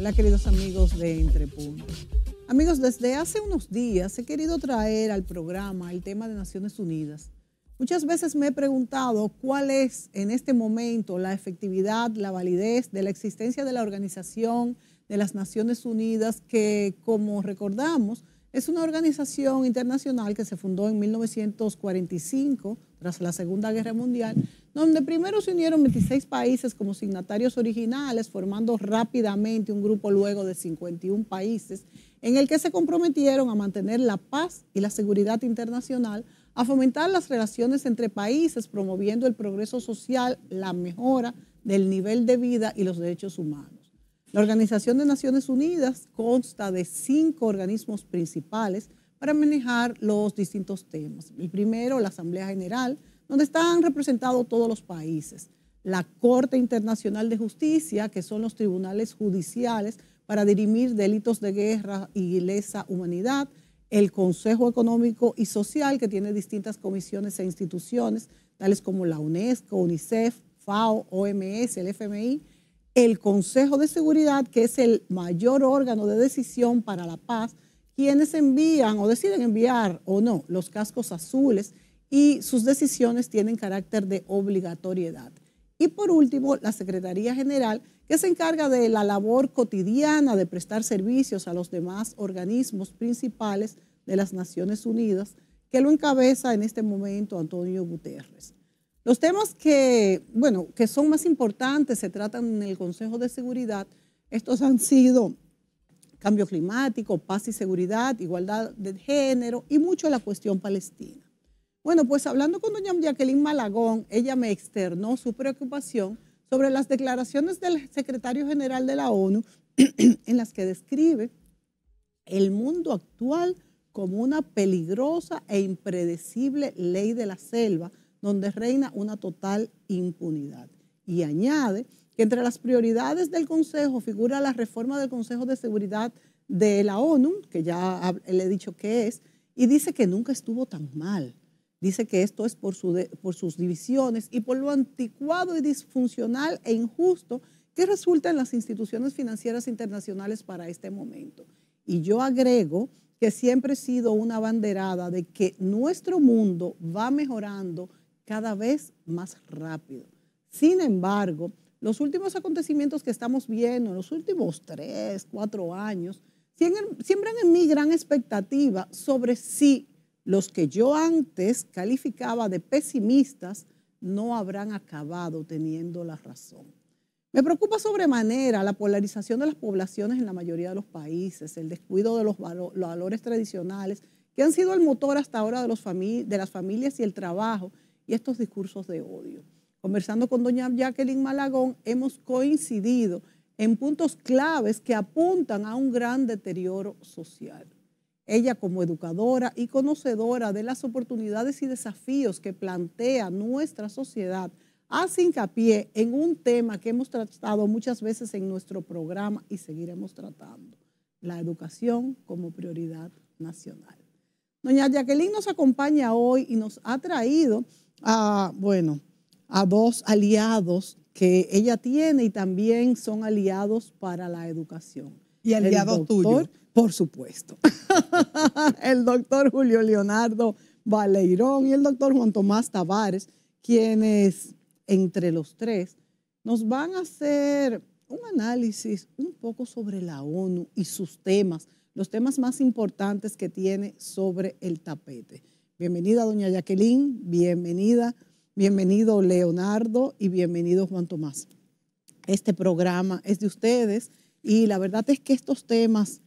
Hola queridos amigos de Entre Puntos. Amigos, desde hace unos días he querido traer al programa el tema de Naciones Unidas. Muchas veces me he preguntado cuál es en este momento la efectividad, la validez de la existencia de la Organización de las Naciones Unidas que, como recordamos, es una organización internacional que se fundó en 1945, tras la Segunda Guerra Mundial, donde primero se unieron 26 países como signatarios originales, formando rápidamente un grupo luego de 51 países, en el que se comprometieron a mantener la paz y la seguridad internacional, a fomentar las relaciones entre países, promoviendo el progreso social, la mejora del nivel de vida y los derechos humanos. La Organización de Naciones Unidas consta de cinco organismos principales para manejar los distintos temas. El primero, la Asamblea General, donde están representados todos los países. La Corte Internacional de Justicia, que son los tribunales judiciales para dirimir delitos de guerra y lesa humanidad. El Consejo Económico y Social, que tiene distintas comisiones e instituciones, tales como la UNESCO, UNICEF, FAO, OMS, el FMI el Consejo de Seguridad, que es el mayor órgano de decisión para la paz, quienes envían o deciden enviar o no los cascos azules y sus decisiones tienen carácter de obligatoriedad. Y por último, la Secretaría General, que se encarga de la labor cotidiana de prestar servicios a los demás organismos principales de las Naciones Unidas, que lo encabeza en este momento Antonio Guterres. Los temas que, bueno, que son más importantes se tratan en el Consejo de Seguridad. Estos han sido cambio climático, paz y seguridad, igualdad de género y mucho la cuestión palestina. Bueno, pues hablando con doña Jacqueline Malagón, ella me externó su preocupación sobre las declaraciones del secretario general de la ONU en las que describe el mundo actual como una peligrosa e impredecible ley de la selva donde reina una total impunidad. Y añade que entre las prioridades del Consejo figura la reforma del Consejo de Seguridad de la ONU, que ya le he dicho que es, y dice que nunca estuvo tan mal. Dice que esto es por, su por sus divisiones y por lo anticuado y disfuncional e injusto que resultan las instituciones financieras internacionales para este momento. Y yo agrego que siempre he sido una banderada de que nuestro mundo va mejorando cada vez más rápido. Sin embargo, los últimos acontecimientos que estamos viendo, los últimos tres, cuatro años, siembran en mí gran expectativa sobre si los que yo antes calificaba de pesimistas no habrán acabado teniendo la razón. Me preocupa sobremanera la polarización de las poblaciones en la mayoría de los países, el descuido de los, valores tradicionales que han sido el motor hasta ahora de las familias y el trabajo y estos discursos de odio. Conversando con doña Jacqueline Malagón, hemos coincidido en puntos claves que apuntan a un gran deterioro social. Ella como educadora y conocedora de las oportunidades y desafíos que plantea nuestra sociedad, hace hincapié en un tema que hemos tratado muchas veces en nuestro programa y seguiremos tratando, la educación como prioridad nacional. Doña Jacqueline nos acompaña hoy y nos ha traído a, bueno, a dos aliados que ella tiene y también son aliados para la educación. ¿Y aliados tuyos? Por supuesto. el doctor Julio Leonardo Valleirón y el doctor Juan Tomás Tavares, quienes entre los tres nos van a hacer un análisis un poco sobre la ONU y sus temas, los temas más importantes que tiene sobre el tapete. Bienvenida doña Jacqueline, bienvenida, bienvenido Leonardo y bienvenido Juan Tomás. Este programa es de ustedes y la verdad es que estos temas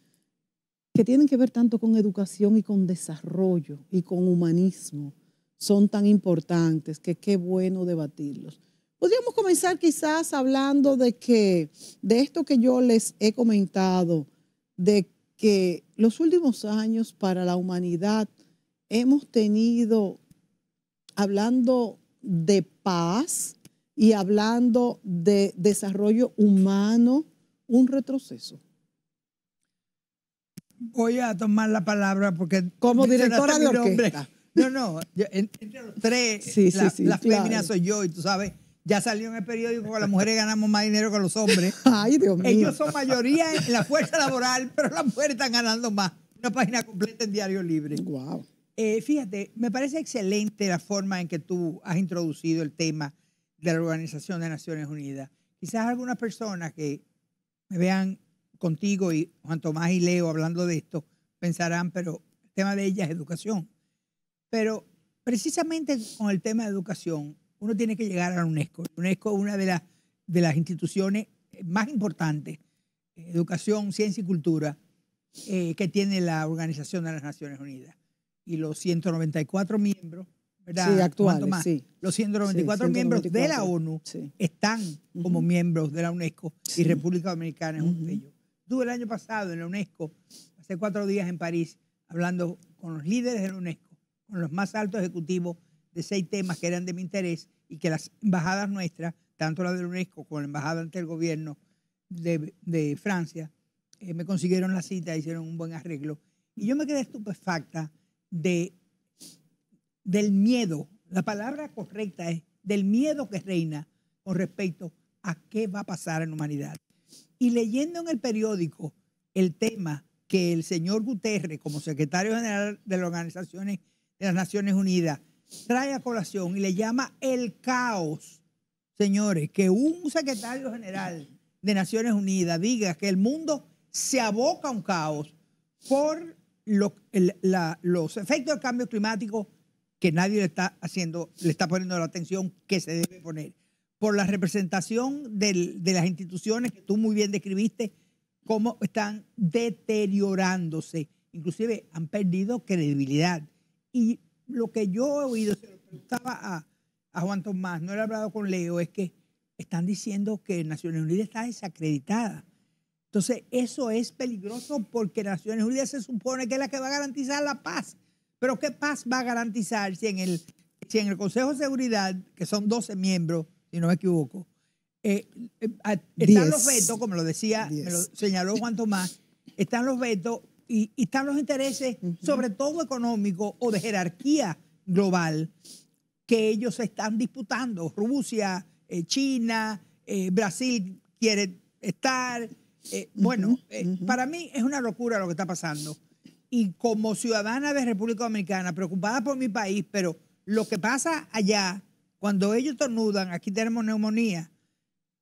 que tienen que ver tanto con educación y con desarrollo y con humanismo son tan importantes que qué bueno debatirlos. Podríamos comenzar quizás hablando de que de esto que yo les he comentado, de que los últimos años para la humanidad hemos tenido, hablando de paz y hablando de desarrollo humano, un retroceso. Voy a tomar la palabra porque... Como directora de orquesta. No, no, entre los tres, la, sí, soy yo y tú sabes, ya salió en el periódico que las mujeres ganamos más dinero que los hombres. Ay, Dios mío. Ellos son mayoría en la fuerza laboral, pero las mujeres están ganando más. Una página completa en Diario Libre. Guau. Eh, fíjate, me parece excelente la forma en que tú has introducido el tema de la Organización de Naciones Unidas. Quizás algunas personas que me vean contigo y Juan Tomás y Leo hablando de esto pensarán, pero el tema de ella es educación. Pero precisamente con el tema de educación, uno tiene que llegar a la UNESCO. La UNESCO es una de, las de las instituciones más importantes, educación, ciencia y cultura, eh, que tiene la Organización de las Naciones Unidas y los 194 miembros, ¿verdad? Sí, actuales, más? Los 194, miembros de la ONU están como miembros de la UNESCO y República Dominicana es uno de ellos. Estuve el año pasado en la UNESCO, hace cuatro días en París, hablando con los líderes de la UNESCO, con los más altos ejecutivos de seis temas que eran de mi interés y que las embajadas nuestras, tanto la de la UNESCO como la embajada ante el gobierno de, Francia, eh, me consiguieron la cita, hicieron un buen arreglo. Y yo me quedé estupefacta de, del miedo, la palabra correcta es del miedo que reina con respecto a qué va a pasar en la humanidad. Y leyendo en el periódico el tema que el señor Guterres, como secretario general de las organizaciones de las Naciones Unidas, trae a colación y le llama el caos, señores, que un secretario general de Naciones Unidas diga que el mundo se aboca a un caos por los efectos del cambio climático que nadie le está haciendo, le está poniendo la atención que se debe poner. Por la representación de las instituciones que tú muy bien describiste, cómo están deteriorándose. Inclusive han perdido credibilidad. Y lo que yo he oído, se lo preguntaba a, a Juan Tomás, no he hablado con Leo, es que están diciendo que Naciones Unidas está desacreditada entonces, eso es peligroso porque Naciones Unidas se supone que es la que va a garantizar la paz. Pero ¿qué paz va a garantizar si en el, en el Consejo de Seguridad, que son 12 miembros, si no me equivoco, eh, eh, están los vetos, como lo decía, me lo señaló Juan Tomás, están los vetos y, están los intereses, sobre todo económicos o de jerarquía global, que ellos están disputando. Rusia, eh, China, Brasil quiere estar, eh, bueno, eh, para mí es una locura lo que está pasando. Y como ciudadana de República Dominicana, preocupada por mi país, pero lo que pasa allá, cuando ellos tornudan, aquí tenemos neumonía.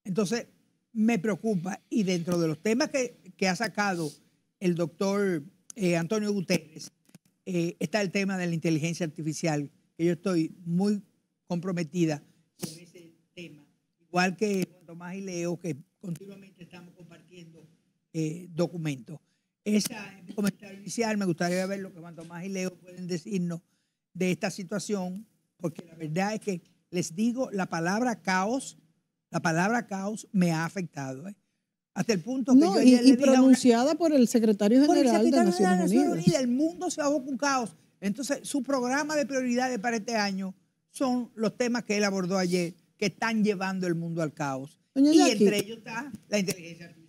Entonces, me preocupa. Y dentro de los temas que, ha sacado el doctor eh, Antonio Guterres, está el tema de la inteligencia artificial, yo estoy muy comprometida con ese tema. Igual que cuando más y leo, que continuamente estamos eh, es Ese comentario inicial, me gustaría ver lo que Juan más y Leo pueden decirnos de esta situación, porque la verdad es que les digo, la palabra caos, la palabra caos me ha afectado. ¿eh? Hasta el punto que yo y, le pronunciada por el secretario general, de, de, Naciones Unidas. El mundo se bajó con caos. Entonces, su programa de prioridades para este año son los temas que él abordó ayer, que están llevando el mundo al caos. y entre ellos está la inteligencia artificial.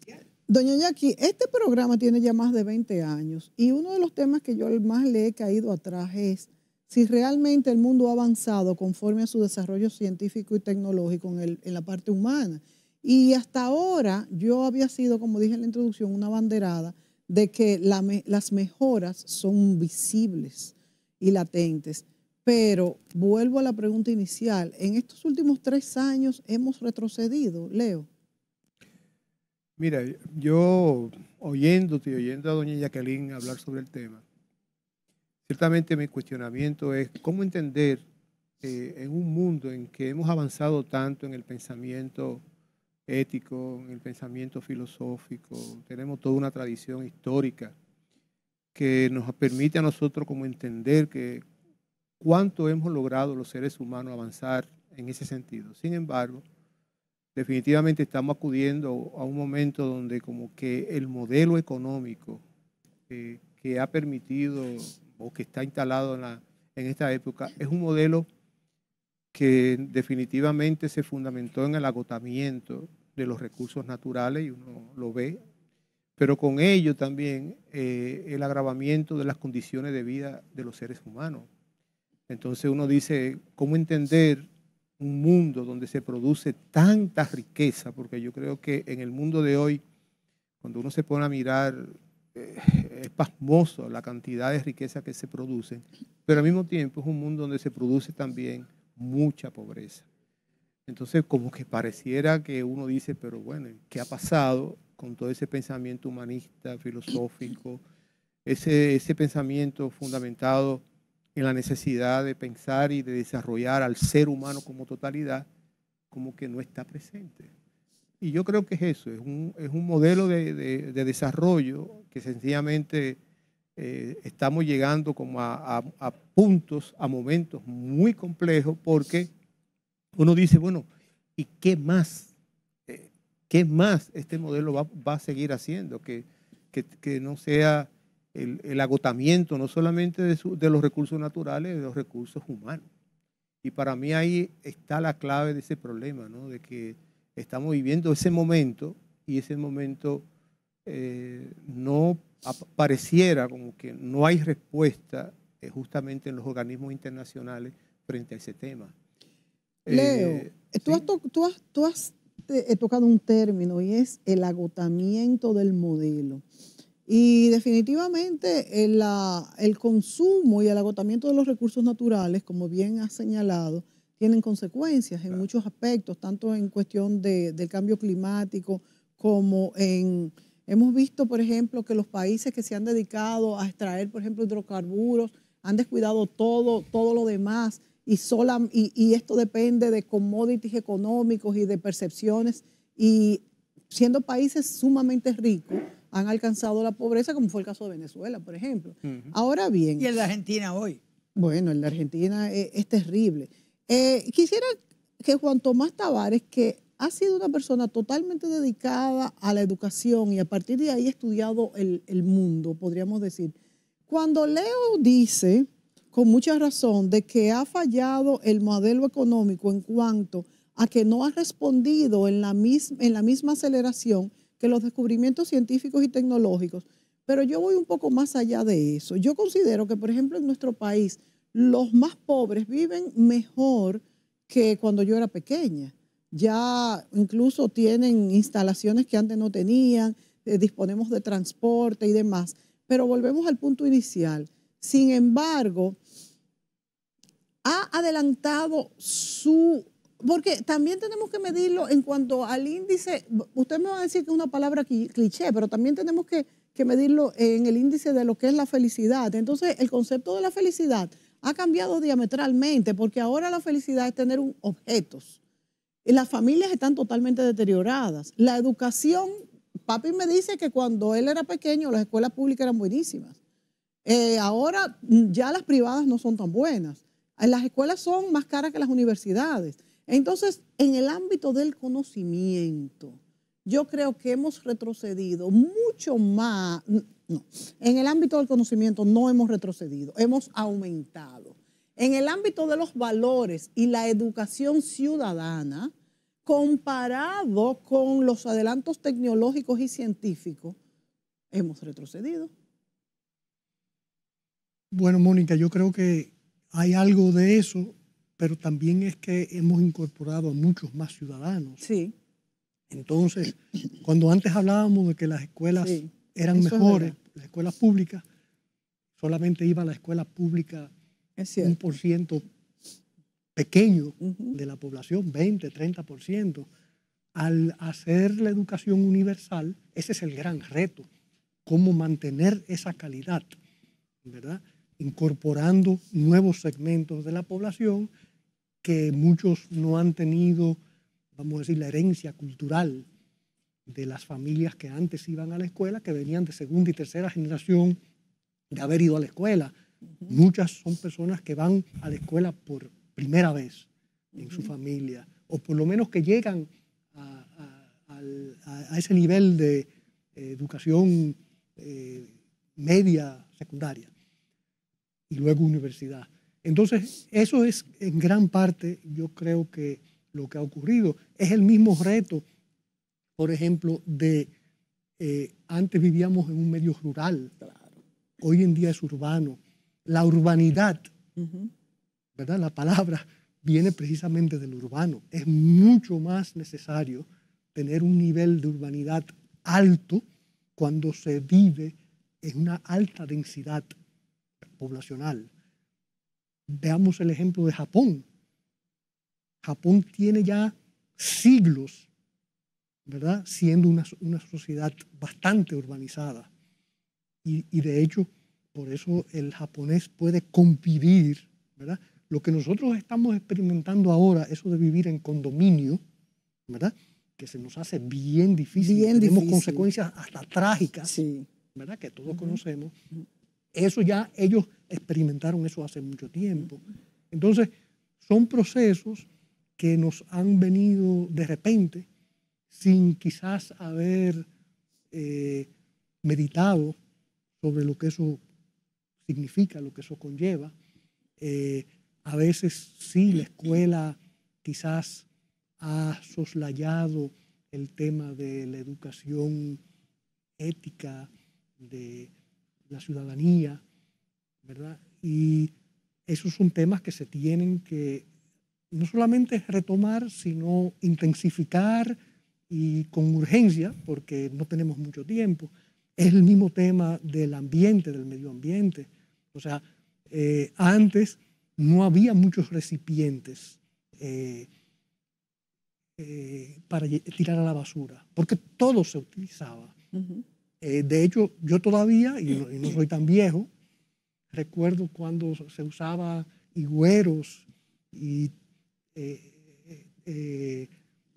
Doña Jackie, este programa tiene ya más de 20 años y uno de los temas que yo más le he caído atrás es si realmente el mundo ha avanzado conforme a su desarrollo científico y tecnológico en, la parte humana. Y hasta ahora yo había sido, como dije en la introducción, una banderada de que las mejoras son visibles y latentes. Pero vuelvo a la pregunta inicial, en estos últimos tres años hemos retrocedido, Leo. Mira, yo oyéndote y oyendo a doña Jacqueline hablar sobre el tema, ciertamente mi cuestionamiento es cómo entender eh, en un mundo en que hemos avanzado tanto en el pensamiento ético, en el pensamiento filosófico, tenemos toda una tradición histórica que nos permite a nosotros como entender que cuánto hemos logrado los seres humanos avanzar en ese sentido. Sin embargo, definitivamente estamos acudiendo a un momento donde como que el modelo económico eh, que ha permitido o que está instalado en, esta época es un modelo que definitivamente se fundamentó en el agotamiento de los recursos naturales y uno lo ve, pero con ello también eh, el agravamiento de las condiciones de vida de los seres humanos. Entonces uno dice, ¿cómo entender un mundo donde se produce tanta riqueza, porque yo creo que en el mundo de hoy, cuando uno se pone a mirar, eh, es pasmoso la cantidad de riqueza que se produce, pero al mismo tiempo es un mundo donde se produce también mucha pobreza. Entonces, como que pareciera que uno dice, pero bueno, ¿qué ha pasado con todo ese pensamiento humanista, filosófico, ese pensamiento fundamentado en la necesidad de pensar y de desarrollar al ser humano como totalidad, como que no está presente. Y yo creo que es eso, es un, modelo de, desarrollo que sencillamente eh, estamos llegando como a, puntos, a momentos muy complejos, porque uno dice, bueno, ¿y qué más? Eh, ¿Qué más este modelo va, a seguir haciendo? Que, que no sea el, agotamiento no solamente de, de los recursos naturales, de los recursos humanos. Y para mí ahí está la clave de ese problema, de que estamos viviendo ese momento y ese momento eh, no pareciera como que no hay respuesta eh, justamente en los organismos internacionales frente a ese tema. Eh, Leo, tú, tú, tú has tocado un término y es el agotamiento del modelo. Y definitivamente eh, el, consumo y el agotamiento de los recursos naturales, como bien ha señalado, tienen consecuencias en muchos aspectos, tanto en cuestión de, del cambio climático como en... Hemos visto, por ejemplo, que los países que se han dedicado a extraer, por ejemplo, hidrocarburos, han descuidado todo, todo lo demás y, y, y esto depende de commodities económicos y de percepciones. Y siendo países sumamente ricos, han alcanzado la pobreza, como fue el caso de Venezuela, por ejemplo. Ahora bien. Y el de Argentina hoy. Bueno, el de Argentina es, terrible. Eh, quisiera que Juan Tomás Tavares, que ha sido una persona totalmente dedicada a la educación y a partir de ahí ha estudiado el, el mundo, podríamos decir. Cuando Leo dice, con mucha razón, de que ha fallado el modelo económico en cuanto a que no ha respondido en la, misma, en la misma aceleración que los descubrimientos científicos y tecnológicos, pero yo voy un poco más allá de eso. Yo considero que, por ejemplo, en nuestro país, los más pobres viven mejor que cuando yo era pequeña. Ya incluso tienen instalaciones que antes no tenían, eh, disponemos de transporte y demás. Pero volvemos al punto inicial. Sin embargo, ha adelantado su porque también tenemos que medirlo en cuanto al índice, usted me va a decir que es una palabra cliché, pero también tenemos que, medirlo en el índice de lo que es la felicidad. Entonces, el concepto de la felicidad ha cambiado diametralmente, porque ahora la felicidad es tener un, objetos. las familias están totalmente deterioradas. La educación, papi me dice que cuando él era pequeño las escuelas públicas eran buenísimas. Eh, ahora mm, ya las privadas no son tan buenas. Las escuelas son más caras que las universidades. Entonces, en el ámbito del conocimiento, yo creo que hemos retrocedido mucho más, no, en el ámbito del conocimiento no hemos retrocedido, hemos aumentado. En el ámbito de los valores y la educación ciudadana, comparado con los adelantos tecnológicos y científicos, hemos retrocedido. Bueno, Mónica, yo creo que hay algo de eso pero también es que hemos incorporado a muchos más ciudadanos. Sí. Entonces, cuando antes hablábamos de que las escuelas eran mejores, las escuelas públicas, solamente iba a la escuela pública un por ciento pequeño de la población, 20, 30 por ciento. Al hacer la educación universal, ese es el gran reto, cómo mantener esa calidad, ¿verdad? Incorporando nuevos segmentos de la población que muchos no han tenido, vamos a decir, la herencia cultural de las familias que antes iban a la escuela, que venían de segunda y tercera generación de haber ido a la escuela. Muchas son personas que van a la escuela por primera vez en su familia, o por lo menos que llegan a, ese nivel de eh, educación eh, media, secundaria, y luego universidad. Entonces, eso es en gran parte, yo creo que lo que ha ocurrido es el mismo reto, por ejemplo, de eh, antes vivíamos en un medio rural, hoy en día es urbano. La urbanidad, La palabra viene precisamente del urbano. Es mucho más necesario tener un nivel de urbanidad alto cuando se vive en una alta densidad poblacional. Veamos el ejemplo de Japón. Japón tiene ya siglos, ¿verdad? Siendo una, una sociedad bastante urbanizada. Y, y, de hecho, por eso el japonés puede convivir, ¿verdad? Lo que nosotros estamos experimentando ahora, eso de vivir en condominio, ¿verdad? Que se nos hace bien difícil. Tenemos consecuencias hasta trágicas, ¿verdad? Que todos conocemos. Eso ya ellos experimentaron eso hace mucho tiempo. Entonces, son procesos que nos han venido de repente sin quizás haber eh, meditado sobre lo que eso significa, lo que eso conlleva. Eh, a veces sí, la escuela quizás ha soslayado el tema de la educación ética, de la ciudadanía, ¿verdad? Y esos son temas que se tienen que no solamente retomar, sino intensificar y con urgencia, porque no tenemos mucho tiempo. Es el mismo tema del ambiente, del medio ambiente. O sea, eh, antes no había muchos recipientes eh, eh, para tirar a la basura, porque todo se utilizaba. Eh, de hecho, yo todavía, y no, soy tan viejo, recuerdo cuando se usaba higueros y eh, eh,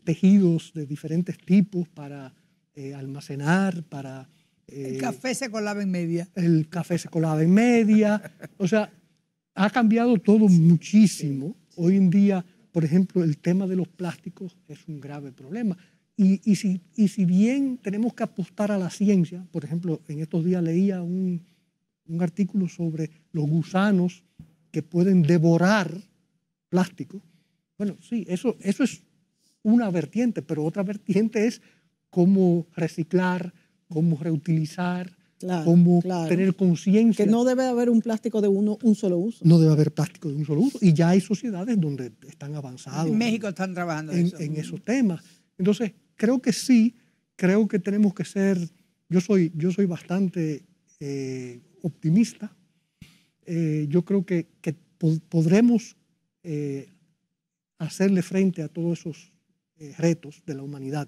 tejidos de diferentes tipos para almacenar, para... el café se colaba en media. El café se colaba en media. o sea, ha cambiado todo muchísimo. Hoy en día, por ejemplo, el tema de los plásticos es un grave problema. Y, y, si, y si bien tenemos que apostar a la ciencia, por ejemplo, en estos días leía un, un artículo sobre los gusanos que pueden devorar plástico. Bueno, sí, eso, eso es una vertiente, pero otra vertiente es cómo reciclar, cómo reutilizar, cómo tener conciencia. Que no debe haber un plástico de uno, un solo uso. No debe haber plástico de un solo uso. Y ya hay sociedades donde están avanzados. En México están trabajando en, eso. en esos temas. Entonces, creo que sí, creo que tenemos que ser, yo soy, yo soy bastante eh, optimista, eh, yo creo que, podremos eh, hacerle frente a todos esos retos de la humanidad.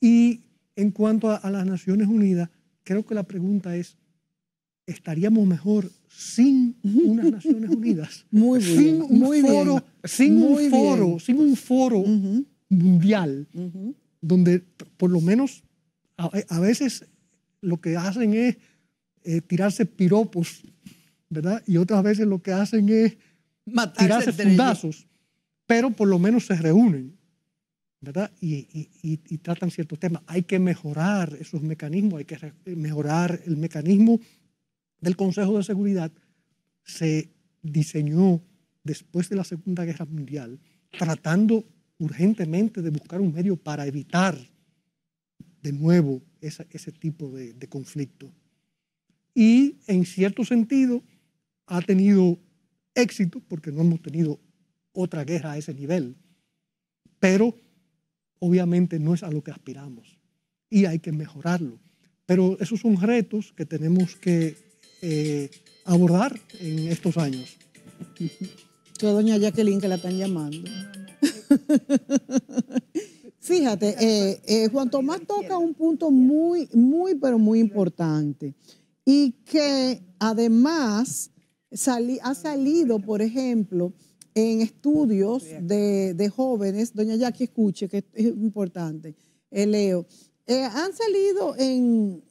Y en cuanto a, las Naciones Unidas, creo que la pregunta es, ¿estaríamos mejor sin unas Naciones Unidas? Muy bien, sin muy un foro sin un foro, sin un foro mundial, donde por lo menos a, veces lo que hacen es eh, tirarse piropos, ¿verdad? Y otras veces lo que hacen es tirarse fundazos, pero por lo menos se reúnen, ¿verdad? y, tratan ciertos temas. Hay que mejorar esos mecanismos, hay que mejorar el mecanismo del Consejo de Seguridad. Se diseñó después de la Segunda Guerra Mundial, tratando urgentemente de buscar un medio para evitar de nuevo ese tipo de, conflicto. Y en cierto sentido ha tenido éxito porque no hemos tenido otra guerra a ese nivel. Pero obviamente no es a lo que aspiramos y hay que mejorarlo. Pero esos son retos que tenemos que eh, abordar en estos años. Soy doña Jacqueline que la están llamando. Fíjate, eh, eh, Juan Tomás toca un punto muy, muy, pero muy importante y que además ha salido, por ejemplo, en estudios de, jóvenes, doña Jackie escuche, que es importante, eh, Leo, eh, han salido en,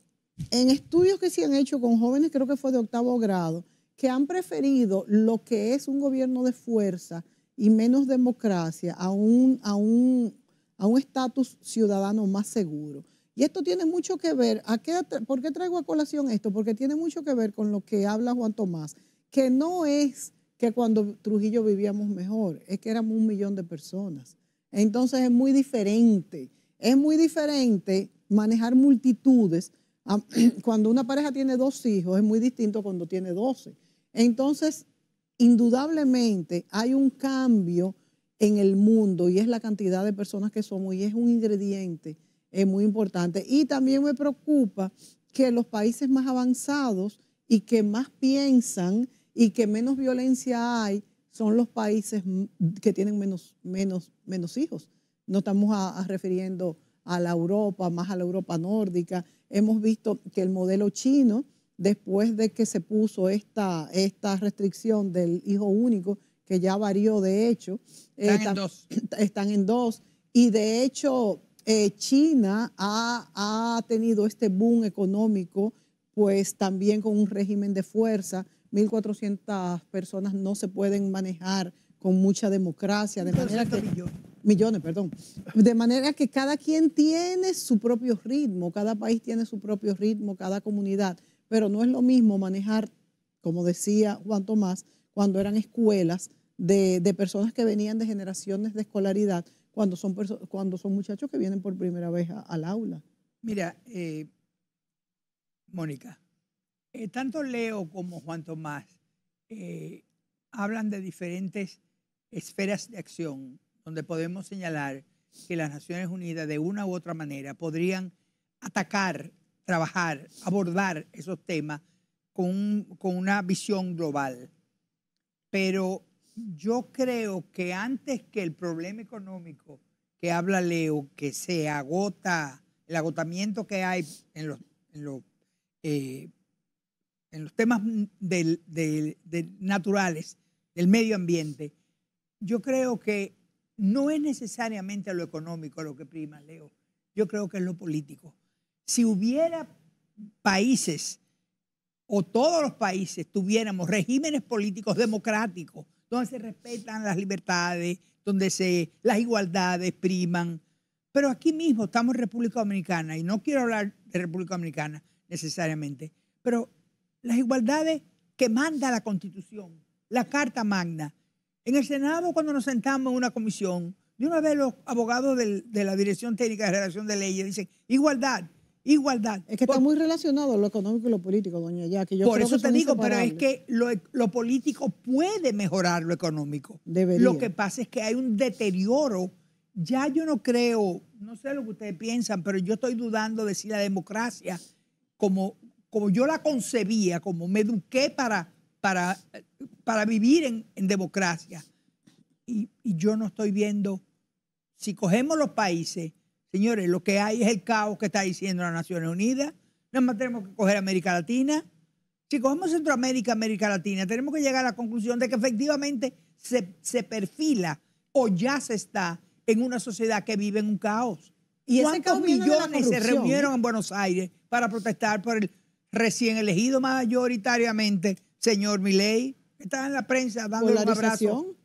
en estudios que se han hecho con jóvenes, creo que fue de octavo grado, que han preferido lo que es un gobierno de fuerza y menos democracia a un, a un, a un estatus ciudadano más seguro. Y esto tiene mucho que ver, ¿a ¿por qué traigo a colación esto? Porque tiene mucho que ver con lo que habla Juan Tomás, que no es que cuando Trujillo vivíamos mejor, es que éramos un millón de personas. Entonces es muy diferente, es muy diferente manejar multitudes. Ah, cuando una pareja tiene dos hijos es muy distinto cuando tiene doce. Entonces indudablemente hay un cambio en el mundo y es la cantidad de personas que somos y es un ingrediente muy importante. Y también me preocupa que los países más avanzados y que más piensan y que menos violencia hay son los países que tienen menos, menos, menos hijos. No estamos refiriendo a la Europa, más a la Europa nórdica. Hemos visto que el modelo chino después de que se puso esta, esta restricción del hijo único, que ya varió de hecho. Están eh, en dos. Están en dos. Y de hecho, eh, China ha, ha, tenido este boom económico, pues también con un régimen de fuerza. 1.400 personas no se pueden manejar con mucha democracia, de manera que... Millones. millones, perdón. De manera que cada quien tiene su propio ritmo, cada país tiene su propio ritmo, cada comunidad pero no es lo mismo manejar, como decía Juan Tomás, cuando eran escuelas de, personas que venían de generaciones de escolaridad, cuando son, cuando son muchachos que vienen por primera vez al aula. Mira, eh, Mónica, eh, tanto Leo como Juan Tomás eh, hablan de diferentes esferas de acción donde podemos señalar que las Naciones Unidas de una u otra manera podrían atacar trabajar, abordar esos temas con, una visión global. Pero yo creo que antes que el problema económico que habla Leo, que se agota, el agotamiento que hay en los, en los, eh, en temas naturales, del medio ambiente, yo creo que no es necesariamente lo económico lo que prima, Leo. Yo creo que es lo político. Si hubiera países o todos los países tuviéramos regímenes políticos democráticos, donde se respetan las libertades, donde se, las igualdades priman. Pero aquí mismo estamos en República Dominicana, y no quiero hablar de República Dominicana necesariamente, pero las igualdades que manda la Constitución, la Carta Magna. En el Senado, cuando nos sentamos en una comisión, de una vez los abogados de la Dirección Técnica de Relación de Leyes dicen, igualdad, igualdad. Es que está muy relacionado lo económico y lo político, doña Jackie. por eso te digo, pero es que lo, político puede mejorar lo económico. Debería. Lo que pasa es que hay un deterioro. Ya yo no creo, no sé lo que ustedes piensan, pero yo estoy dudando de si la democracia, como, como yo la concebía, como me eduqué para, para, para vivir en, democracia, y yo no estoy viendo, si cogemos los países Señores, lo que hay es el caos que está diciendo las Naciones Unidas. Nada más tenemos que coger América Latina. Si cogemos Centroamérica, América Latina, tenemos que llegar a la conclusión de que efectivamente se, perfila o ya se está en una sociedad que vive en un caos. ¿Y ¿Cuántos millones se reunieron en Buenos Aires para protestar por el recién elegido mayoritariamente señor Milei? estaba en la prensa dando un abrazo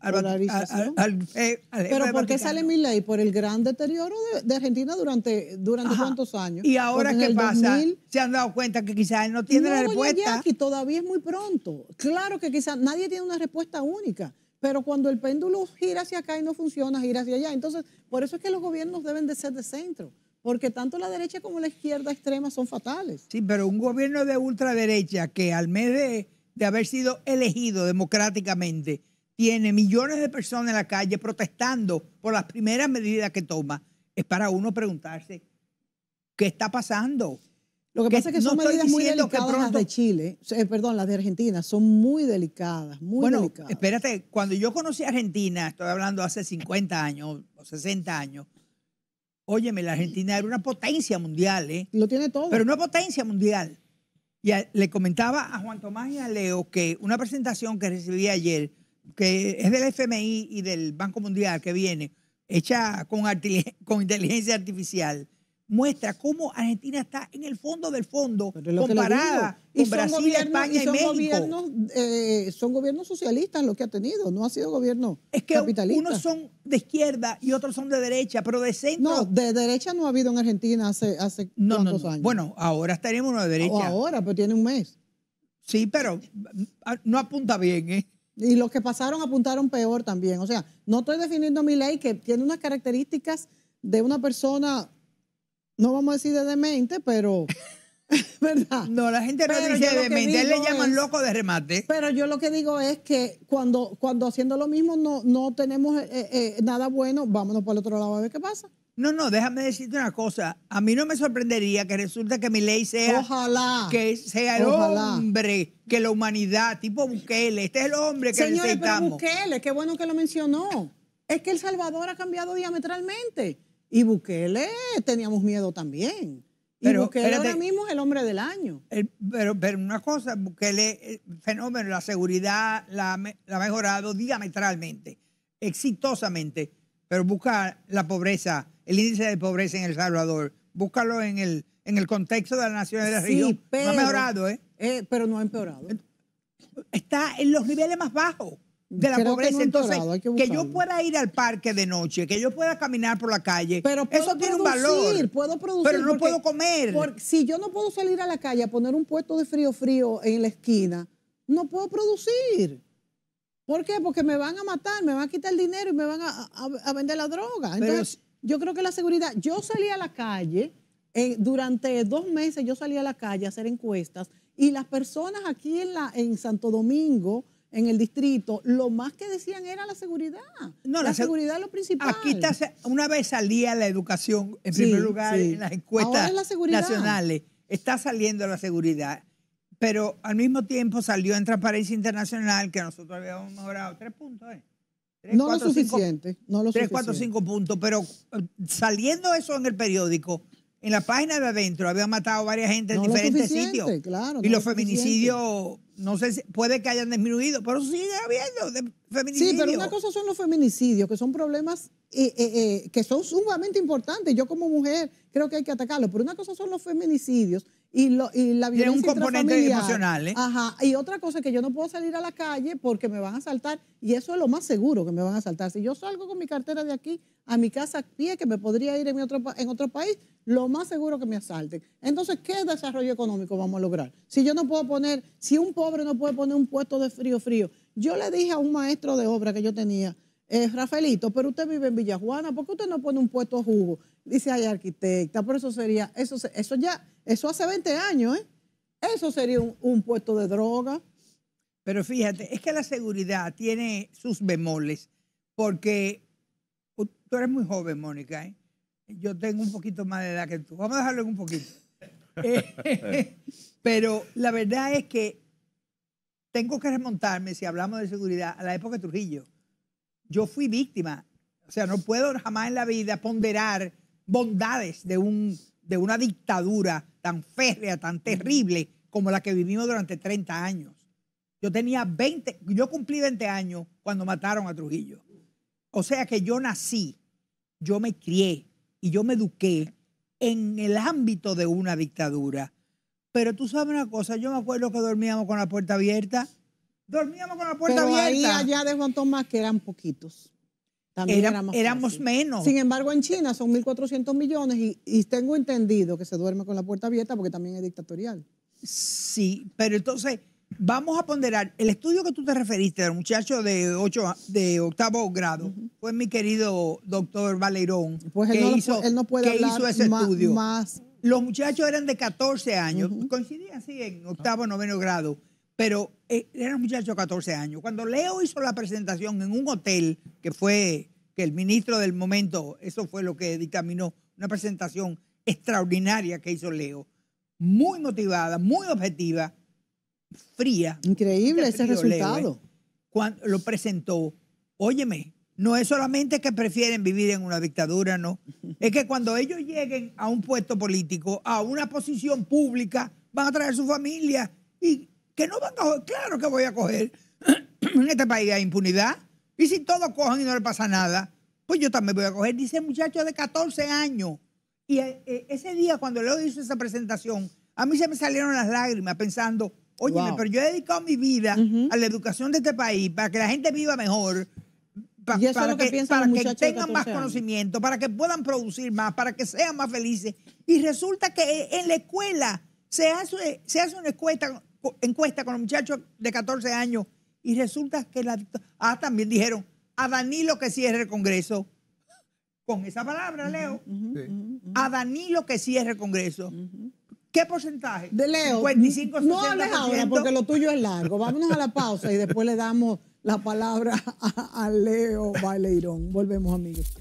eh, Pero ¿por qué sale mi ley? Por el gran deterioro de, Argentina durante, durante cuántos años. ¿Y ahora qué pasa? se han dado cuenta que quizás no tiene la respuesta. y todavía es muy pronto. Claro que quizás nadie tiene una respuesta única. Pero cuando el péndulo gira hacia acá y no funciona, gira hacia allá. Entonces, por eso es que los gobiernos deben de ser de centro porque tanto la derecha como la izquierda extrema son fatales. Sí, pero un gobierno de ultraderecha que al mes de de haber sido elegido democráticamente, tiene millones de personas en la calle protestando por las primeras medidas que toma, es para uno preguntarse qué está pasando. Lo que, pasa es que son medidas muy delicadas las de Chile, eh, perdón, las de Argentina, son muy delicadas, muy bueno, espérate, cuando yo conocí a Argentina, estoy hablando hace 50 años o 60 años, óyeme, la Argentina era una potencia mundial, ¿eh? Lo tiene todo. Pero una potencia mundial. Y le comentaba a Juan Tomás y a Leo que una presentación que recibí ayer, que es del FMI y del Banco Mundial que viene, hecha con inteligencia artificial, muestra cómo Argentina está en el fondo del fondo comparada con Brasil, España y, son Gobiernos, eh, son gobiernos socialistas los que ha tenido, no ha sido gobierno es que capitalista. Unos son de izquierda y otros son de derecha, pero de centro. No, de derecha no ha habido en Argentina hace, hace años. Bueno, ahora estaríamos una de oh, derecha. ahora, pero tiene un mes. Sí, pero mm, ah, no apunta bien, ¿eh? Y los que pasaron apuntaron peor también. O sea, no estoy definiendo mi ley que tiene unas características de una persona no vamos a decir de demente, pero... ¿Verdad? No, la gente no demente, él le llaman loco de remate. Pero yo lo que digo es que cuando, cuando haciendo lo mismo no, no tenemos eh, eh, eh, nada bueno, vámonos por el otro lado a ver qué pasa. No, no, déjame decirte una cosa. A mí no me sorprendería que resulta que mi ley sea. Ojalá. Que sea el hombre, que la humanidad, tipo Bukele. Este es el hombre que Señores, Pero Bukele, qué bueno que lo mencionó. Es que El Salvador ha cambiado diametralmente. Y Bukele teníamos miedo también. pero, Bukele ahora mismo es el hombre del año. pero, una cosa, Bukele, fenómeno, la seguridad la, ha mejorado diametralmente, exitosamente, pero busca la pobreza, el índice de pobreza en El Salvador, búscalo en el, en el contexto de las naciones de la región. Pero, no ha mejorado, ¿eh? ¿eh? Pero no ha empeorado. Está en los niveles más bajos de la pobreza. Que Entonces, que, yo pueda ir al parque de noche, que yo pueda caminar por la calle, pero eso tiene un valor. Puedo producir, pero no puedo comer. si yo no puedo salir a la calle a poner un puesto de frío frío en la esquina, no puedo producir. ¿Por qué? Porque me van a matar, me van a quitar el dinero y me van a, vender la droga. Entonces, yo creo que la seguridad, yo salí a la calle, eh, durante dos meses yo salí a la calle a hacer encuestas y las personas aquí en Santo Domingo, en el distrito, lo más que decían era la seguridad. No, la, seguridad es lo principal. Aquí está, una vez salía la educación, en primer lugar, en las encuestas nacionales, está saliendo la seguridad, pero al mismo tiempo salió en Transparencia Internacional, que nosotros habíamos mejorado tres puntos, ¿eh? no lo suficiente. no lo suficiente. suficiente. cuatro, cinco puntos, pero eh, saliendo eso en el periódico, en la página de adentro, habían matado a varias gente en diferentes sitios. Claro, y los feminicidios no sé si puede que hayan disminuido, pero sigue habiendo feminicidios. Sí, pero una cosa son los feminicidios, que son problemas eh, eh, eh, que son sumamente importantes. Yo como mujer creo que hay que atacarlos, pero una cosa son los feminicidios y, lo, y la violencia Tiene un componente emocional, ¿eh? Ajá. Y otra cosa es que yo no puedo salir a la calle porque me van a asaltar. Y eso es lo más seguro que me van a asaltar. Si yo salgo con mi cartera de aquí a mi casa a pie, que me podría ir en, otro, en otro país, lo más seguro que me asalten. Entonces, ¿qué desarrollo económico vamos a lograr? Si yo no puedo poner, si un pobre no puede poner un puesto de frío, frío. Yo le dije a un maestro de obra que yo tenía, eh, Rafaelito, pero usted vive en Villajuana, ¿por qué usted no pone un puesto jugo? dice, ay, arquitecta, por eso sería, eso, eso ya, eso hace 20 años, ¿eh? Eso sería un, puesto de droga. Pero fíjate, es que la seguridad tiene sus bemoles, porque tú eres muy joven, Mónica, ¿eh? Yo tengo un poquito más de edad que tú. Vamos a dejarlo en un poquito. Eh, pero la verdad es que tengo que remontarme, si hablamos de seguridad, a la época de Trujillo. Yo fui víctima. O sea, no puedo jamás en la vida ponderar bondades de, un, de una dictadura tan férrea, tan terrible como la que vivimos durante 30 años. Yo tenía 20, yo cumplí 20 años cuando mataron a Trujillo. O sea que yo nací, yo me crié y yo me eduqué en el ámbito de una dictadura. Pero tú sabes una cosa, yo me acuerdo que dormíamos con la puerta abierta. Dormíamos con la puerta abierta. ya de Juan Tomás que eran poquitos. También éramos, menos. Sin embargo, en China son 1.400 millones y, tengo entendido que se duerme con la puerta abierta porque también es dictatorial. Sí, pero entonces vamos a ponderar. El estudio que tú te referiste el muchacho de, de octavo grado fue mi querido doctor Valerón. Pues él, que no, hizo, ese estudio. Los muchachos eran de 14 años, coincidía coincidían así en octavo, ah. noveno grado pero eh, era un muchacho de 14 años. Cuando Leo hizo la presentación en un hotel, que fue que el ministro del momento, eso fue lo que dictaminó, una presentación extraordinaria que hizo Leo, muy motivada, muy objetiva, fría. Increíble ese resultado. Cuando lo presentó, óyeme, no es solamente que prefieren vivir en una dictadura, no. Es que cuando ellos lleguen a un puesto político, a una posición pública, van a traer su familia y que no van a Claro que voy a coger. en este país hay impunidad. Y si todos cogen y no le pasa nada, pues yo también voy a coger. Dice el muchacho de 14 años. Y eh, eh, ese día cuando Leo hizo esa presentación, a mí se me salieron las lágrimas pensando, oye, pero yo he dedicado mi vida a la educación de este país para que la gente viva mejor, para, que, tengan más conocimiento, para que puedan producir más, para que sean más felices. Y resulta que eh, en la escuela se hace, se hace una encuesta encuesta con los muchachos de 14 años y resulta que la ah, también dijeron a Danilo que cierre el Congreso. Con esa palabra, Leo. A Danilo que cierre el Congreso. ¿Qué porcentaje? De Leo. No hables ahora porque lo tuyo es largo. Vámonos a la pausa y después le damos la palabra a, Leo Baleirón. Volvemos, amigos.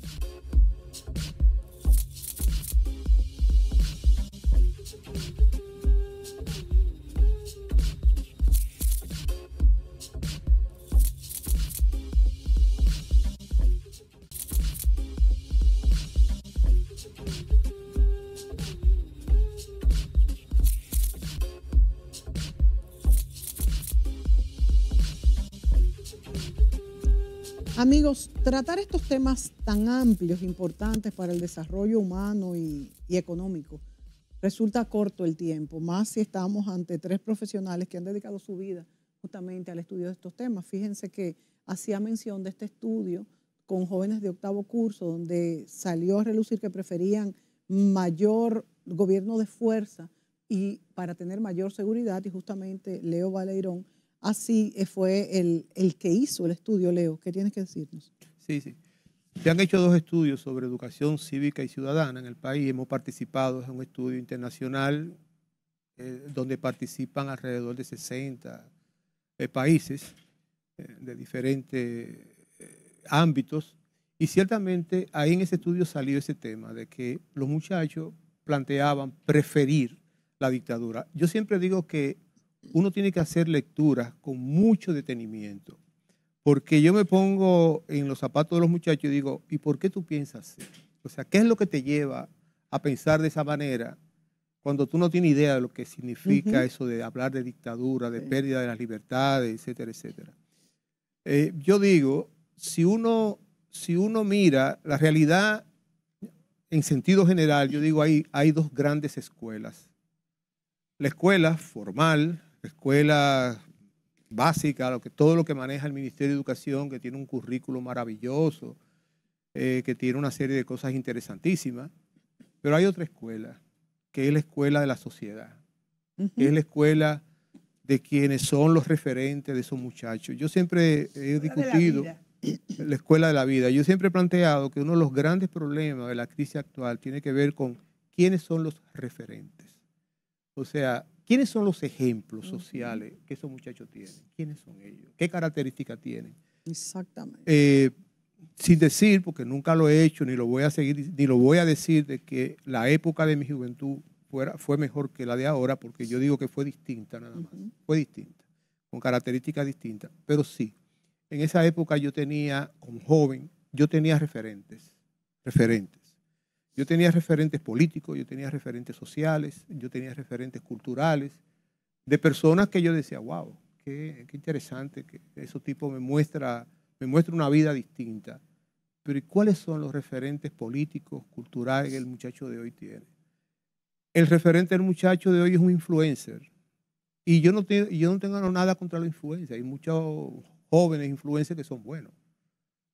Amigos, tratar estos temas tan amplios, importantes para el desarrollo humano y, económico, resulta corto el tiempo, más si estamos ante tres profesionales que han dedicado su vida justamente al estudio de estos temas. Fíjense que hacía mención de este estudio con jóvenes de octavo curso, donde salió a relucir que preferían mayor gobierno de fuerza y para tener mayor seguridad, y justamente Leo Valleirón así eh, fue el, que hizo el estudio, Leo. ¿Qué tienes que decirnos? Sí, sí. Se han hecho dos estudios sobre educación cívica y ciudadana en el país. Hemos participado en un estudio internacional eh, donde participan alrededor de 60 eh, países de diferentes ámbitos. Y ciertamente ahí en ese estudio salió ese tema de que los muchachos planteaban preferir la dictadura. Yo siempre digo que uno tiene que hacer lecturas con mucho detenimiento. Porque yo me pongo en los zapatos de los muchachos y digo, ¿y por qué tú piensas así? O sea, ¿qué es lo que te lleva a pensar de esa manera cuando tú no tienes idea de lo que significa eso de hablar de dictadura, de pérdida de las libertades, etcétera, etcétera? Eh, yo digo, si uno, si uno mira la realidad en sentido general, yo digo, hay dos grandes escuelas. La escuela formal, escuela básica, lo que, todo lo que maneja el Ministerio de Educación, que tiene un currículo maravilloso, eh, que tiene una serie de cosas interesantísimas. Pero hay otra escuela, que es la escuela de la sociedad, que es la escuela de quienes son los referentes de esos muchachos. Yo siempre he discutido la, la escuela de la vida. Yo siempre he planteado que uno de los grandes problemas de la crisis actual tiene que ver con quiénes son los referentes. O sea, ¿Quiénes son los ejemplos sociales que esos muchachos tienen? ¿Quiénes son ellos? ¿Qué características tienen? Exactamente. Eh, sin decir, porque nunca lo he hecho, ni lo voy a seguir, ni lo voy a decir, de que la época de mi juventud fuera, fue mejor que la de ahora, porque yo digo que fue distinta nada más. Fue distinta, con características distintas. Pero sí, en esa época yo tenía, como joven, yo tenía referentes, referentes. Yo tenía referentes políticos, yo tenía referentes sociales, yo tenía referentes culturales, de personas que yo decía, wow, qué, interesante, que ese tipo me muestra, me muestra una vida distinta. Pero ¿y cuáles son los referentes políticos, culturales que el muchacho de hoy tiene? El referente del muchacho de hoy es un influencer. Y yo no, yo no tengo nada contra la influencia. Hay muchos jóvenes influencers que son buenos,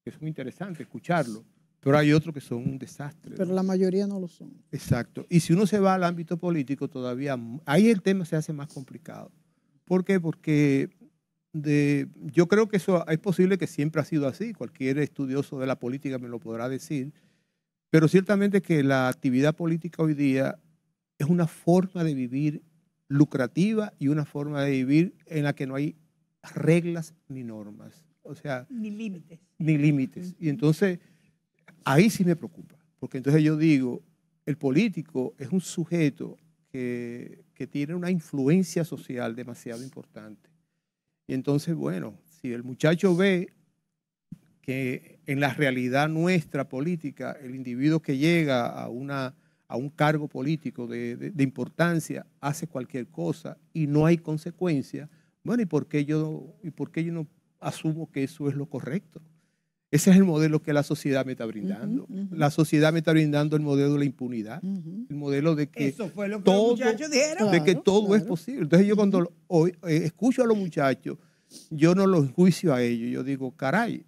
que muy interesante escucharlo pero hay otros que son un desastre. Pero la mayoría no lo son. Exacto. Y si uno se va al ámbito político, todavía ahí el tema se hace más complicado. ¿Por qué? Porque de, yo creo que eso es posible que siempre ha sido así. Cualquier estudioso de la política me lo podrá decir. Pero ciertamente que la actividad política hoy día es una forma de vivir lucrativa y una forma de vivir en la que no hay reglas ni normas. O sea, ni límites. Ni límites. Y entonces Ahí sí me preocupa, porque entonces yo digo, el político es un sujeto que, tiene una influencia social demasiado importante. Y entonces, bueno, si el muchacho ve que en la realidad nuestra política, el individuo que llega a, a un cargo político de, importancia hace cualquier cosa y no hay consecuencia, bueno, ¿y por, yo, ¿y por qué yo no asumo que eso es lo correcto? Ese es el modelo que la sociedad me está brindando. La sociedad me está brindando el modelo de la impunidad, el modelo de que, todo, De que todo es posible. Entonces yo cuando eh, escucho a los muchachos, yo no los juicio a ellos, yo digo, caray,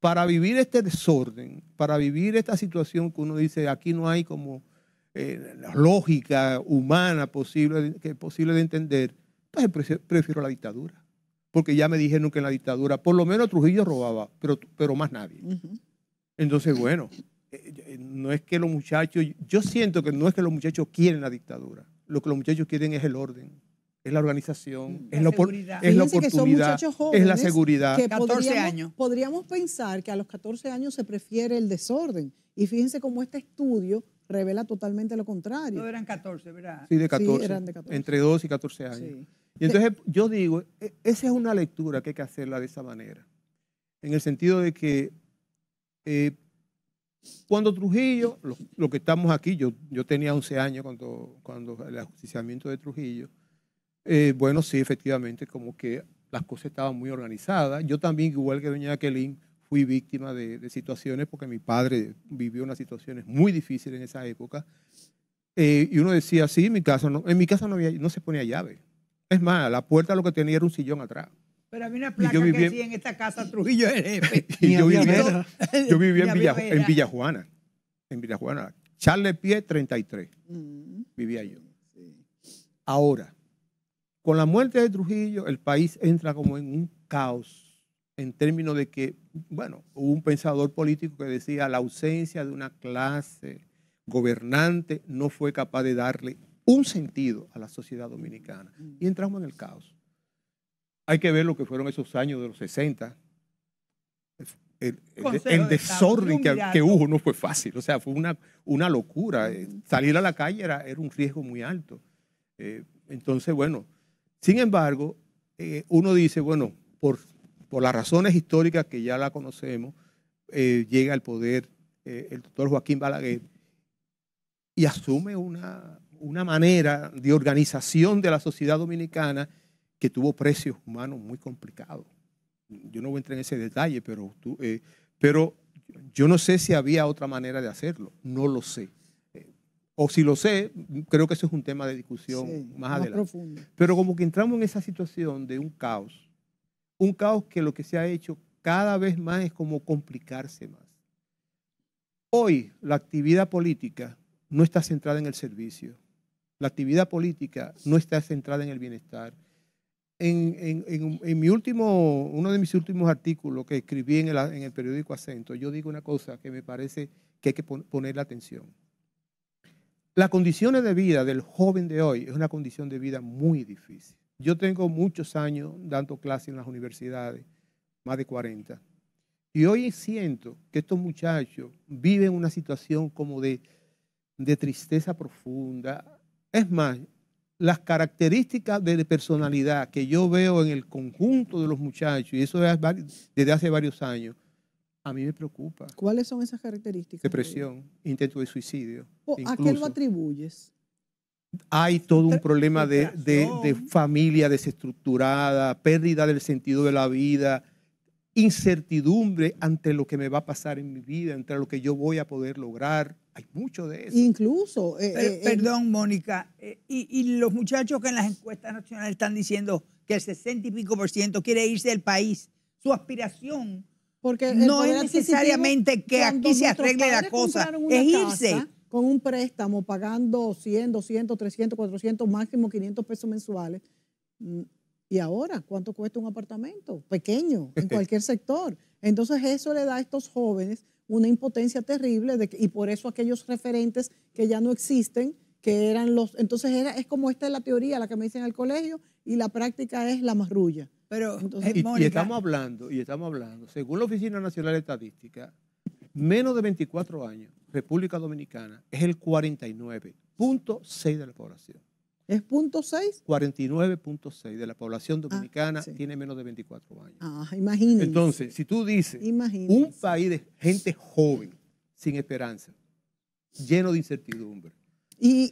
para vivir este desorden, para vivir esta situación que uno dice, aquí no hay como eh, lógica humana posible, que es posible de entender, entonces prefiero la dictadura porque ya me dijeron que en la dictadura, por lo menos Trujillo robaba, pero, pero más nadie. Entonces, bueno, eh, eh, no es que los muchachos, yo siento que no es que los muchachos quieren la dictadura, lo que los muchachos quieren es el orden. Es la organización, mm, es, la es la oportunidad, es la seguridad. podríamos, pensar que a los 14 años se prefiere el desorden. Y fíjense cómo este estudio revela totalmente lo contrario. No eran 14, ¿verdad? Sí, de 14. Entre 2 y 14 años. Sí. Y entonces yo digo, e, esa es una lectura que hay que hacerla de esa manera, en el sentido de que eh, cuando Trujillo, lo, que estamos aquí, yo, yo tenía 11 años cuando, cuando el ajusticiamiento de Trujillo, eh, bueno, sí, efectivamente, como que las cosas estaban muy organizadas. Yo también, igual que doña Jacqueline, fui víctima de, situaciones porque mi padre vivió unas situaciones muy difíciles en esa época. Eh, y uno decía, sí, en mi casa en mi casa no, había, no se ponía llave. Es más, la puerta lo que tenía era un sillón atrás. Pero mí una placa que decía en esta casa Trujillo el jefe. yo, vivía, en, Villa, en Villajuana. En Villajuana. Charles Pie 33. Mm. Vivía yo. Ahora, con la muerte de Trujillo, el país entra como en un caos en términos de que, bueno, hubo un pensador político que decía la ausencia de una clase gobernante no fue capaz de darle un sentido a la sociedad dominicana mm. y entramos en el caos. Hay que ver lo que fueron esos años de los 60. El, desorden que, hubo no fue fácil, o sea, fue una, una locura. Mm. Eh, salir a la calle era, era un riesgo muy alto. Eh, entonces, bueno, sin embargo, eh, uno dice, bueno, por, por las razones históricas que ya la conocemos, llega al poder el doctor Joaquín Balaguer y asume una, manera de organización de la sociedad dominicana que tuvo precios humanos muy complicados. Yo no voy a entrar en ese detalle, pero, eh, pero yo no sé si había otra manera de hacerlo, no lo sé. Eh, o si lo sé, creo que eso es un tema de discusión más, adelante. Pero como que entramos en esa situación de un caos, un caos que lo que se ha hecho cada vez más es como complicarse más. Hoy la actividad política no está centrada en el servicio. La actividad política no está centrada en el bienestar. En, en, mi último, uno de mis últimos artículos que escribí el, en el, periódico Acento, yo digo una cosa que me parece que hay que poner la atención. Las condiciones de vida del joven de hoy es una condición de vida muy difícil. Yo tengo muchos años dando clases en las universidades, más de 40. Y hoy siento que estos muchachos viven una situación como de de tristeza profunda. Es más, las características de personalidad que yo veo en el conjunto de los muchachos, y eso desde hace varios años, a mí me preocupa. ¿Cuáles son esas características? Depresión, intento de suicidio. ¿A qué lo atribuyes? Hay todo un problema de, de, familia desestructurada, pérdida del sentido de la vida, incertidumbre ante lo que me va a pasar en mi vida, ante lo que yo voy a poder lograr. Hay mucho de eso. Incluso. Eh, eh, perdón, Mónica. Eh, y, y, los muchachos que en las encuestas nacionales están diciendo que el 60 y pico por ciento quiere irse del país. Su aspiración porque no es necesariamente que aquí se arregle la cosa, es irse. Con un préstamo pagando 100, 200, 300, 400, máximo 500 pesos mensuales. Mm, ¿Y ahora cuánto cuesta un apartamento? Pequeño, en cualquier sector. Entonces eso le da a estos jóvenes una impotencia terrible y por eso aquellos referentes que ya no existen, que eran los... Entonces era, es como esta es la teoría, la que me dicen al colegio, y la práctica es la marrulla. Pero, eh, y, estamos hablando, y estamos hablando, según la Oficina Nacional de Estadística, menos de 24 años, República Dominicana es el 49.6 de la población. ¿Es punto 6? 49.6 de la población ah, dominicana tiene menos de 24 años. Ah, imagínense. Entonces, si tú dices un país de gente joven, sin esperanza, lleno de incertidumbre, y,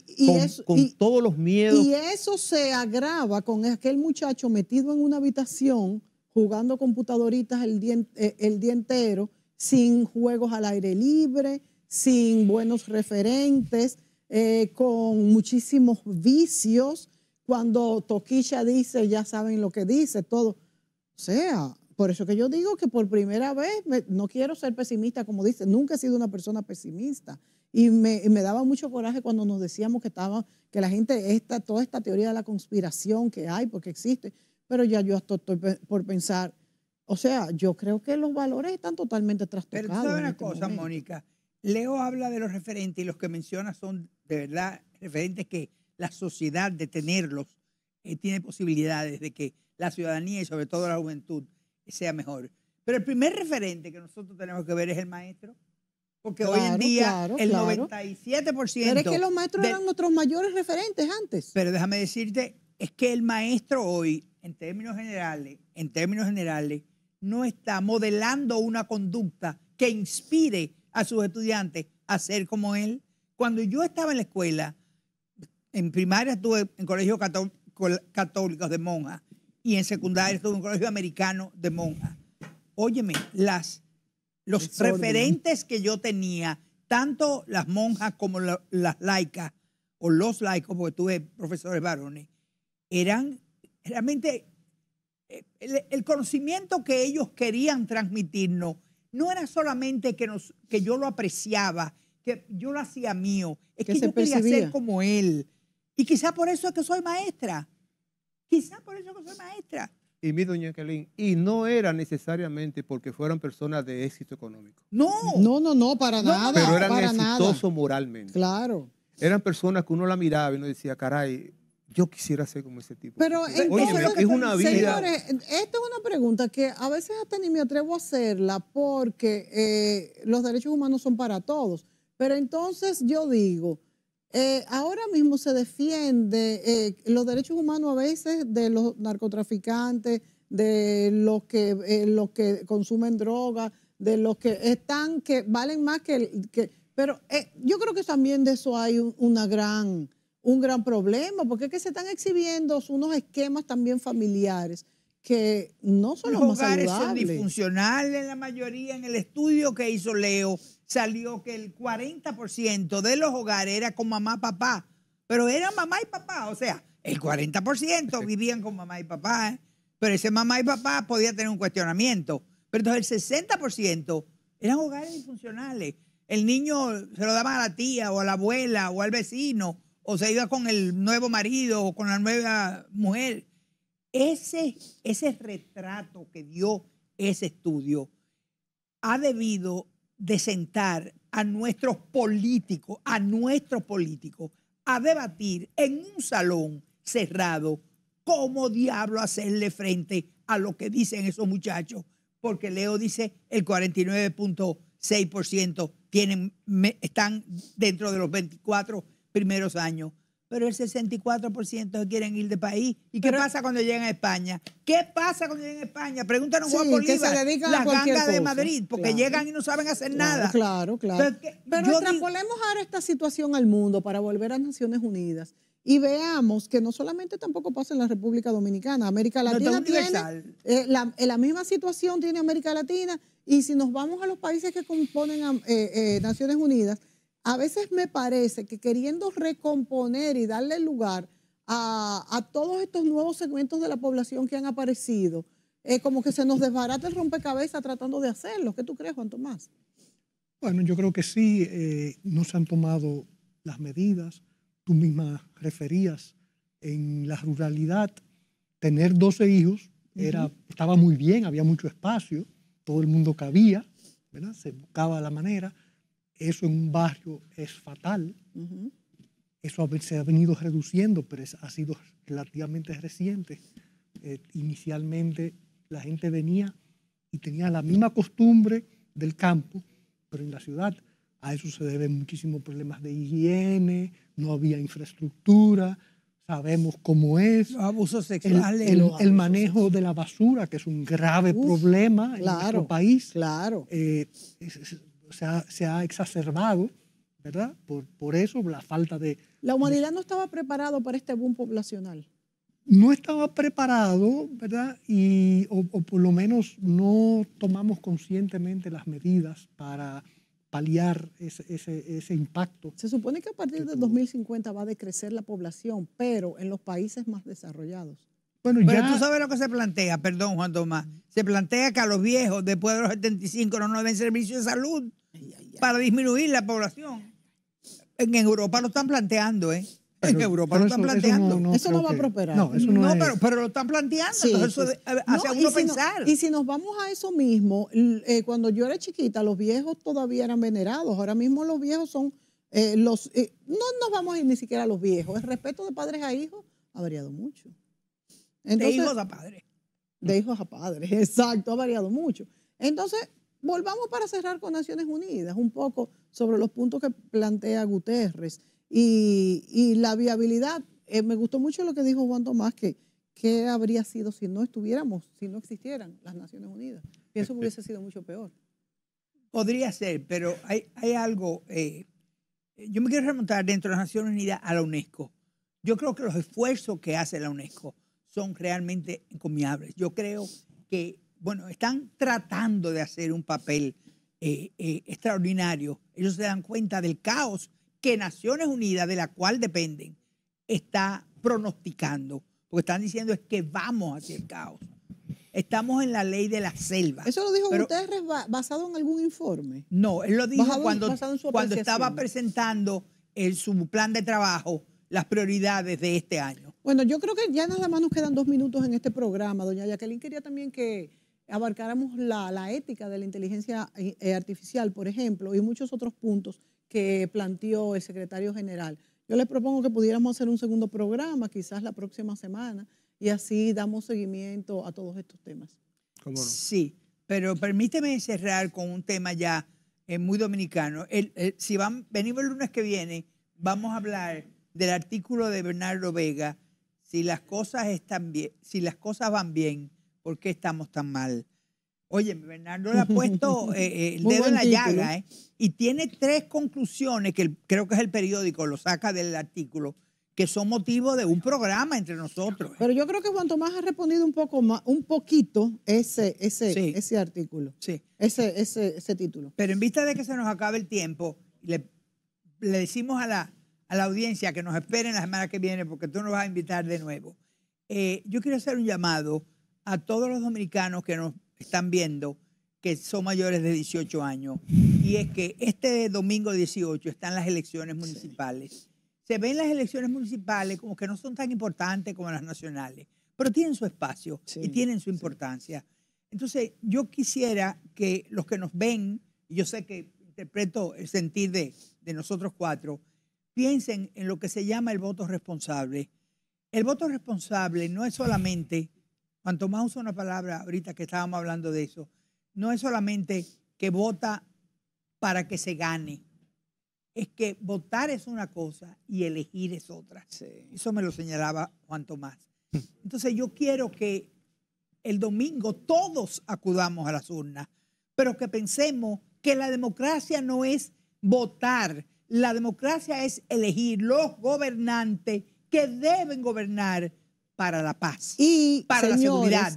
con, eso, todos los miedos. Y eso se agrava con aquel muchacho metido en una habitación jugando computadoritas el día eh, entero, sin juegos al aire libre, sin buenos referentes, eh, con muchísimos vicios. Cuando Toquilla dice, ya saben lo que dice, todo. O sea, por eso que yo digo que por primera vez, no quiero ser pesimista, como dice, nunca he sido una persona pesimista. Y me, daba mucho coraje cuando nos decíamos que, estaba, que la gente, esta, toda esta teoría de la conspiración que hay, porque existe, pero ya yo hasta estoy por pensar, o sea, yo creo que los valores están totalmente trastocados. Pero tú sabes una este cosa, Mónica, Leo habla de los referentes y los que menciona son de verdad referentes que la sociedad de tenerlos eh, tiene posibilidades de que la ciudadanía y sobre todo la juventud sea mejor. Pero el primer referente que nosotros tenemos que ver es el maestro. Porque hoy en día el 97%... Pero es que los maestros eran nuestros mayores referentes antes. Pero déjame decirte, es que el maestro hoy, en términos generales, en términos generales, no está modelando una conducta que inspire a sus estudiantes a ser como él. Cuando yo estaba en la escuela, en primaria estuve en colegios católicos de monjas y en secundaria estuve en colegio americano de monjas. Óyeme, las, los referentes que yo tenía, tanto las monjas como las laicas, o los laicos, porque tuve profesores varones, eran realmente eh, el conocimiento que ellos querían transmitirnos no era solamente que, yo lo apreciaba, que yo lo hacía mío, es que, yo ser como él. Y quizá por eso es que soy maestra. Quizá por eso es que soy maestra. Y mi doña Kelin, y no era necesariamente porque fueran personas de éxito económico. No, no, no, no, para nada. Pero eran exitosos moralmente. Claro. Eran personas que uno la miraba y uno decía, caray, yo quisiera ser como ese tipo. Pero entonces, es una vida. Señores, esta es una pregunta que a veces hasta ni me atrevo a hacerla porque eh, los derechos humanos son para todos. Pero entonces yo digo, eh, ahora mismo se defiende eh, los derechos humanos a veces de los narcotraficantes, de los que, los que consumen drogas, de los que están, que valen más que... que pero yo creo que también de eso hay una gran un gran problema, porque es que se están exhibiendo unos esquemas también familiares que no son los, los más hogares son disfuncionales la mayoría. En el estudio que hizo Leo salió que el 40% de los hogares era con mamá, y papá, pero eran mamá y papá, o sea, el 40% vivían con mamá y papá, ¿eh? pero ese mamá y papá podía tener un cuestionamiento. Pero entonces el 60% eran hogares disfuncionales. El niño se lo daba a la tía o a la abuela o al vecino o se iba con el nuevo marido o con la nueva mujer. Ese, ese retrato que dio ese estudio ha debido de sentar a nuestros políticos, a nuestros políticos, a debatir en un salón cerrado cómo diablo hacerle frente a lo que dicen esos muchachos, porque Leo dice el 49.6% tienen, están dentro de los 24 primeros años. Pero el 64% quieren ir de país. ¿Y qué pasa cuando llegan a España? ¿Qué pasa cuando llegan a España? Pregúntanos se Juan a las ganga de Madrid, porque llegan y no saben hacer nada. Claro, claro. pero extrapolemos ahora esta situación al mundo para volver a Naciones Unidas y veamos que no solamente tampoco pasa en la República Dominicana, América Latina tiene eh, eh, la, misma situación tiene América Latina y si nos vamos a los países que componen eh, Naciones Unidas, a veces me parece que queriendo recomponer y darle lugar a, todos estos nuevos segmentos de la población que han aparecido, como que se nos desbarata el rompecabezas tratando de hacerlo. ¿Qué tú crees, Juan Tomás? Bueno, yo creo que sí, eh, no se han tomado las medidas. Tú misma referías en la ruralidad, tener 12 hijos estaba muy bien, había mucho espacio, todo el mundo cabía, se buscaba la manera eso en un barrio es fatal. Eso se ha venido reduciendo, pero ha sido relativamente reciente. Eh, inicialmente la gente venía y tenía la misma costumbre del campo, pero en la ciudad a eso se deben muchísimos problemas de higiene, no había infraestructura, sabemos cómo es. El, manejo de la basura, que es un grave problema en nuestro país. Claro. Eh, se ha, exacerbado, ¿verdad? Por, eso, la falta de... La humanidad no estaba preparado para este boom poblacional. No estaba preparado, ¿verdad? Y, o, por lo menos no tomamos conscientemente las medidas para paliar ese, ese, impacto. Se supone que a partir de 2050 va a decrecer la población, pero en los países más desarrollados. Bueno, Pero ya... tú sabes lo que se plantea, perdón, Juan Tomás. Se plantea que a los viejos después de los 75 no nos den servicio de salud para disminuir la población. En Europa lo están planteando, ¿eh? en Europa lo están planteando. Eso no, va a prosperar. No, pero, lo están planteando. eso hace uno pensar. y si nos vamos a eso mismo, eh, cuando yo era chiquita, los viejos todavía eran venerados. Ahora mismo los viejos son eh, los. Eh, no nos vamos a ir ni siquiera a los viejos. El respeto de padres a hijos ha variado mucho de hijos a padres. De hijos a padres, exacto, ha variado mucho. Entonces, volvamos para cerrar con Naciones Unidas, un poco sobre los puntos que plantea Guterres y, la viabilidad. Eh, me gustó mucho lo que dijo Juan Tomás, que qué habría sido si no estuviéramos, si no existieran las Naciones Unidas. Pienso que este hubiese sido mucho peor. Podría ser, pero hay, algo, eh, yo me quiero remontar dentro de las Naciones Unidas a la UNESCO. Yo creo que los esfuerzos que hace la UNESCO son realmente encomiables. Yo creo que, bueno, están tratando de hacer un papel eh, eh, extraordinario. Ellos se dan cuenta del caos que Naciones Unidas, de la cual dependen, está pronosticando. Porque están diciendo es que vamos hacia el caos. Estamos en la ley de la selva. ¿Eso lo dijo Guterres basado en algún informe? No, él lo dijo cuando, estaba presentando el, su plan de trabajo, las prioridades de este año. Bueno, yo creo que ya nada más nos quedan dos minutos en este programa. Doña Jacqueline quería también que abarcáramos la, ética de la inteligencia eh, eh, artificial, por ejemplo, y muchos otros puntos que planteó el secretario general. Yo les propongo que pudiéramos hacer un segundo programa, quizás la próxima semana, y así damos seguimiento a todos estos temas. ¿Cómo Sí, pero permíteme cerrar con un tema ya eh, muy dominicano. si van, venimos el lunes que viene, vamos a hablar del artículo de Bernardo Vega si las cosas están bien, si las cosas van bien, ¿por qué estamos tan mal? Oye, Bernardo le ha puesto eh, eh, el dedo en la llaga, ¿eh? Y tiene tres conclusiones que creo que es el periódico, lo saca del artículo, que son motivo de un programa entre nosotros. ¿eh? Pero yo creo que Juan Tomás ha respondido un poco más, un poquito ese, ese, ese artículo. Sí. Ese, ese, ese título. Pero en vista de que se nos acabe el tiempo, le decimos a la a la audiencia que nos esperen la semana que viene porque tú nos vas a invitar de nuevo. Eh, yo quiero hacer un llamado a todos los dominicanos que nos están viendo que son mayores de 18 años y es que este domingo 18 están las elecciones municipales. Se ven las elecciones municipales como que no son tan importantes como las nacionales, pero tienen su espacio y tienen su importancia. Entonces, yo quisiera que los que nos ven, yo sé que interpreto el sentir de, de nosotros cuatro, piensen en lo que se llama el voto responsable. El voto responsable no es solamente, Juan Tomás usa una palabra ahorita que estábamos hablando de eso, no es solamente que vota para que se gane. Es que votar es una cosa y elegir es otra. Eso me lo señalaba Juan Tomás. Mm. Entonces yo quiero que el domingo todos acudamos a las urnas, pero que pensemos que la democracia no es votar, la democracia es elegir los gobernantes que deben gobernar para la paz, y, para la seguridad,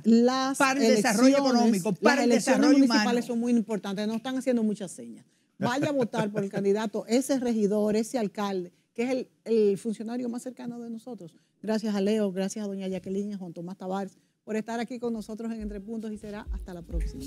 para el desarrollo económico, para el desarrollo municipal son muy importantes, no están haciendo muchas señas. Vaya a votar por el candidato, ese regidor, ese alcalde, que es el, funcionario más cercano de nosotros. Gracias a Leo, gracias a doña Jacqueline y a Juan Tomás Tavares por estar aquí con nosotros en Entre Puntos y será hasta la próxima.